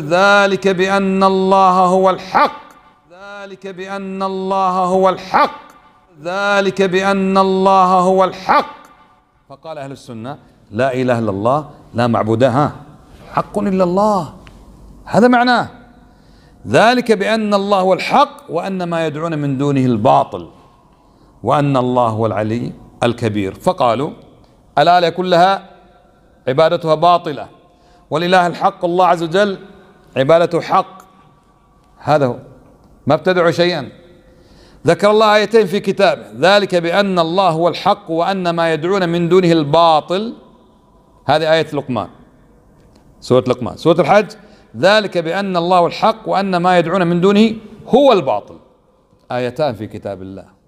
ذلك بأن الله هو الحق ذلك بأن الله هو الحق ذلك بأن الله هو الحق فقال أهل السنة لا إله إلا الله لا معبودها حق إلا الله هذا معناه ذلك بأن الله هو الحق وأن ما يدعون من دونه الباطل وأن الله هو العلي الكبير فقالوا الآلهة كلها عبادتها باطلة والإله الحق الله عز وجل عبادته حق هذا هو ما ابتدعوا شيئا ذكر الله آيتين في كتابه ذلك بأن الله هو الحق وأن ما يدعون من دونه الباطل هذه آية لقمان سورة لقمان سورة الحج ذلك بأن الله الحق وأن ما يدعون من دونه هو الباطل آيتان في كتاب الله